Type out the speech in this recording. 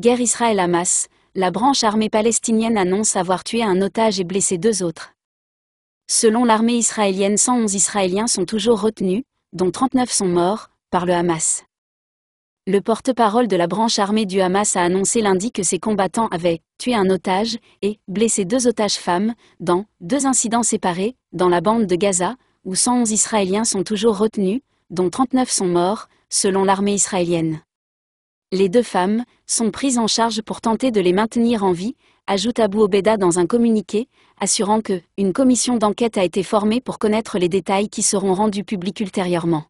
Guerre Israël-Hamas, la branche armée palestinienne annonce avoir tué un otage et blessé deux autres. Selon l'armée israélienne, 111 Israéliens sont toujours retenus, dont 39 sont morts, par le Hamas. Le porte-parole de la branche armée du Hamas a annoncé lundi que ses combattants avaient tué un otage et blessé deux otages femmes, dans deux incidents séparés, dans la bande de Gaza, où 111 Israéliens sont toujours retenus, dont 39 sont morts, selon l'armée israélienne. Les deux femmes sont prises en charge pour tenter de les maintenir en vie, ajoute Abu Obeda dans un communiqué, assurant que une commission d'enquête a été formée pour connaître les détails qui seront rendus publics ultérieurement.